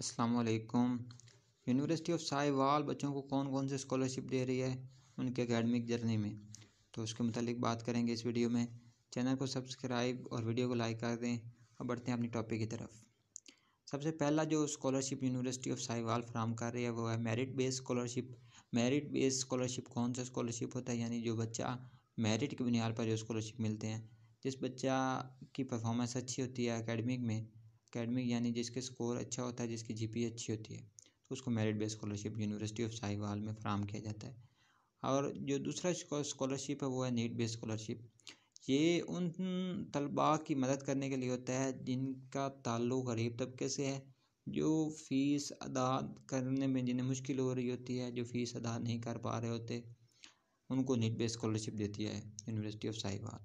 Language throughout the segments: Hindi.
असलकुम यूनिवर्सिटी ऑफ साहिवाल बच्चों को कौन कौन से स्कॉलरशिप दे रही है उनके अकेडमिक जर्नी में तो उसके मतलब बात करेंगे इस वीडियो में चैनल को सब्सक्राइब और वीडियो को लाइक कर दें अब बढ़ते हैं अपनी टॉपिक की तरफ सबसे पहला जो स्कॉलरशिप यूनिवर्सिटी ऑफ साहिवाल फ्राहम कर रही है वो है merit based scholarship merit based scholarship कौन सा स्कॉलरशिप होता है यानी जो बच्चा मेरिट की बुनियाद पर जो स्कॉलरशिप मिलते हैं जिस बच्चा की परफॉर्मेंस अच्छी होती है एकेडमिक में एकेडमिक यानी जिसके स्कोर अच्छा होता है जिसकी जी अच्छी होती है तो उसको merit based scholarship university of Sahiwal में फ्राहम किया जाता है और जो दूसरा स्कॉलरशिप है वो है नीट बेस्ड स्कॉलरशिप ये उन तलबा की मदद करने के लिए होता है जिनका ताल्लुक़ गरीब तबके से है जो फ़ीस अदा करने में जिन्हें मुश्किल हो रही होती है जो फ़ीस अदा नहीं कर पा रहे होते उनको नीट बेस्ड स्कॉलरशिप देती है यूनिवर्सिटी ऑफ साहिवाल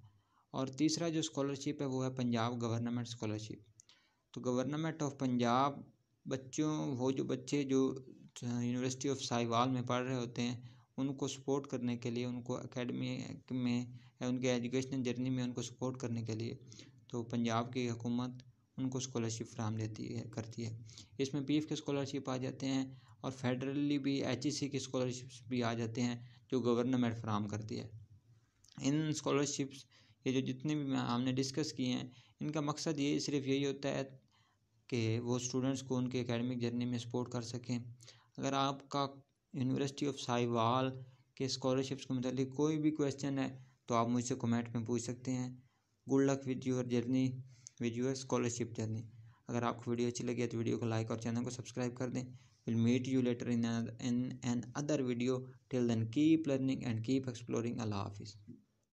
और तीसरा जो स्कॉलरशिप है वो है पंजाब गवर्नमेंट स्कॉलरशिप तो गवर्नमेंट ऑफ पंजाब बच्चों वो जो बच्चे जो यूनिवर्सिटी ऑफ साहिवाल में पढ़ रहे होते हैं उनको सपोर्ट करने के लिए उनको अकेडमी में या उनके एजुकेशनल जर्नी में उनको सपोर्ट करने के लिए तो पंजाब की हुकूमत उनको स्कॉलरशिप फ्राहम देती है करती है इसमें पी एफ के स्कॉलरशिप आ जाते हैं और फेडरली भी एच ई सी के स्कॉलरशिप्स भी आ जाते हैं जो गवर्नमेंट फ्राहम करती है इन स्कॉलरशिप्स ये जो जितने भी हमने डिस्कस किए हैं इनका मकसद ये सिर्फ यही होता है कि वो स्टूडेंट्स को उनके एकेडमिक जर्नी में सपोर्ट कर सकें अगर आपका यूनिवर्सिटी ऑफ साहिवाल के स्कॉलरशिप्स के मतलब कोई भी क्वेश्चन है तो आप मुझसे कमेंट में पूछ सकते हैं good luck with your journey with your scholarship journey अगर आपको वीडियो अच्छी लगी तो वीडियो को लाइक और चैनल को सब्सक्राइब कर दें will meet you later in another video till then keep learning and keep exploring अल्लाह हाफिज़